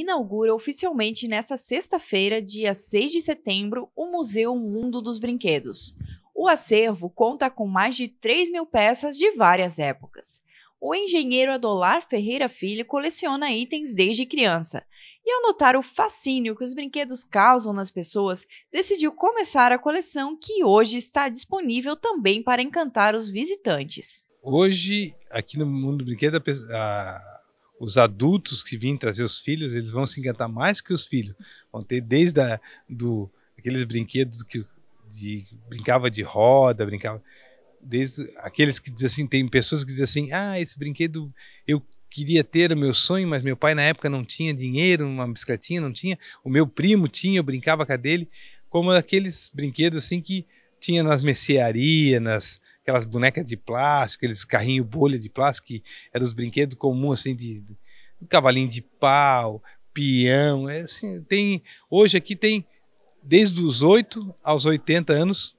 inaugura oficialmente nesta sexta-feira, dia 6 de setembro, o Museu Mundo dos Brinquedos. O acervo conta com mais de 3 mil peças de várias épocas. O engenheiro Adolar Ferreira Filho coleciona itens desde criança e, ao notar o fascínio que os brinquedos causam nas pessoas, decidiu começar a coleção que hoje está disponível também para encantar os visitantes. Hoje, aqui no Mundo do Brinquedo, a, os adultos que vêm trazer os filhos, eles vão se encantar mais que os filhos. Vão ter desde a, do, aqueles brinquedos que de, brincava de roda, brincava desde aqueles que dizem assim, tem pessoas que dizem assim: "Ah, esse brinquedo eu queria ter o meu sonho, mas meu pai na época não tinha dinheiro, uma bicicletinha não tinha. O meu primo tinha, eu brincava com a dele, como aqueles brinquedos assim que tinha nas mercearias, nas aquelas bonecas de plástico, aqueles carrinho bolha de plástico, que eram os brinquedos comuns, assim, de, de um cavalinho de pau, peão, é assim, tem, hoje aqui tem, desde os 8 aos 80 anos,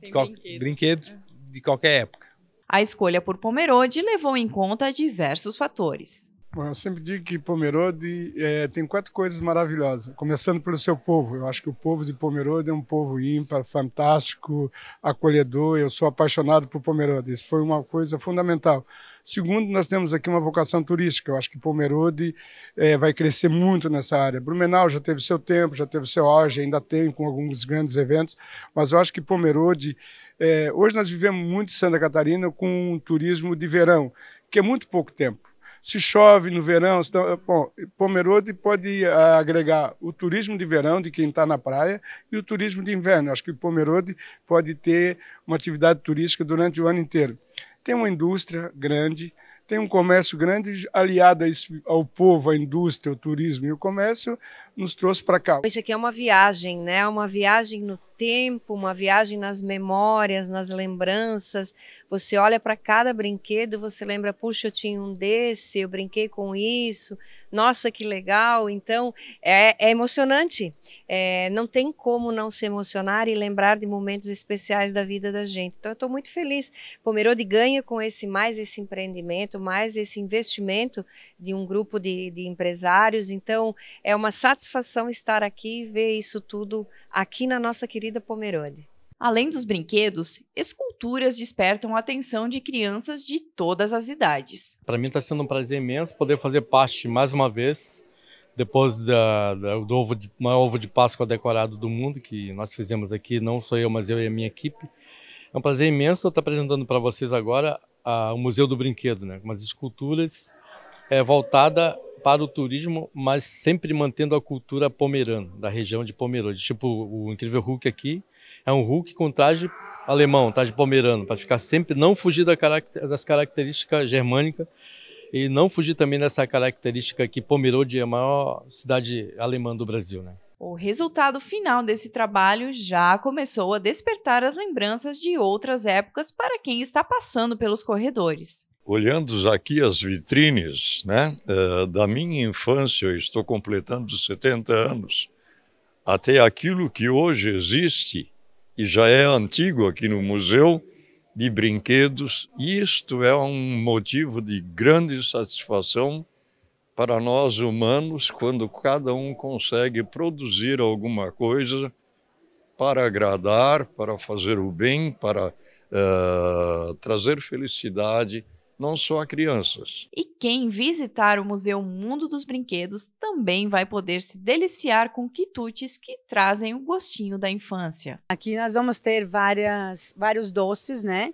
brinquedos, brinquedos é. de qualquer época. A escolha por Pomerode levou em conta diversos fatores. Bom, eu sempre digo que Pomerode é, tem quatro coisas maravilhosas, começando pelo seu povo. Eu acho que o povo de Pomerode é um povo ímpar, fantástico, acolhedor. Eu sou apaixonado por Pomerode. Isso foi uma coisa fundamental. Segundo, nós temos aqui uma vocação turística. Eu acho que Pomerode é, vai crescer muito nessa área. Blumenau já teve seu tempo, já teve seu auge, ainda tem com alguns grandes eventos, mas eu acho que Pomerode. É, hoje nós vivemos muito em Santa Catarina com um turismo de verão, que é muito pouco tempo se chove no verão, se eh, bom, Pomerode pode eh, agregar o turismo de verão de quem está na praia e o turismo de inverno. Acho que Pomerode pode ter uma atividade turística durante o ano inteiro. Tem uma indústria grande, tem um comércio grande aliado ao povo, à indústria, ao turismo e o comércio nos trouxe para cá. Isso aqui é uma viagem, né? É uma viagem no tempo, uma viagem nas memórias, nas lembranças. Você olha para cada brinquedo, você lembra, puxa, eu tinha um desse, eu brinquei com isso, nossa, que legal. Então, é, é emocionante. É, não tem como não se emocionar e lembrar de momentos especiais da vida da gente. Então, eu estou muito feliz. Pomerode ganha com esse mais esse empreendimento, mais esse investimento de um grupo de, de empresários. Então, é uma satisfação estar aqui e ver isso tudo aqui na nossa querida querida Pomerode. Além dos brinquedos, esculturas despertam a atenção de crianças de todas as idades. Para mim está sendo um prazer imenso poder fazer parte mais uma vez, depois da, da, do ovo de, maior ovo de Páscoa decorado do mundo, que nós fizemos aqui, não sou eu, mas eu e a minha equipe. É um prazer imenso estar apresentando para vocês agora a, o Museu do Brinquedo, né? umas esculturas é, voltada para o turismo, mas sempre mantendo a cultura pomerana, da região de Pomerode. Tipo, o Incrível Hulk aqui é um Hulk com traje alemão, traje pomerano, para ficar sempre, não fugir da caracter, das características germânicas e não fugir também dessa característica que Pomerode é a maior cidade alemã do Brasil, né? O resultado final desse trabalho já começou a despertar as lembranças de outras épocas para quem está passando pelos corredores olhando aqui as vitrines né, eh, da minha infância, eu estou completando 70 anos, até aquilo que hoje existe e já é antigo aqui no museu, de brinquedos, isto é um motivo de grande satisfação para nós humanos quando cada um consegue produzir alguma coisa para agradar, para fazer o bem, para uh, trazer felicidade não só a crianças. E quem visitar o Museu Mundo dos Brinquedos também vai poder se deliciar com quitutes que trazem o gostinho da infância. Aqui nós vamos ter várias, vários doces, né?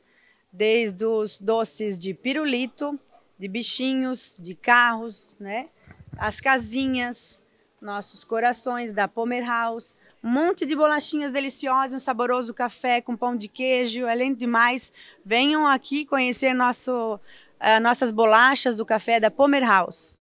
Desde os doces de pirulito, de bichinhos, de carros, né? As casinhas, nossos corações da Pomer House, um monte de bolachinhas deliciosas, um saboroso café com pão de queijo, além é de mais, venham aqui conhecer nosso, uh, nossas bolachas do café da Pomer House.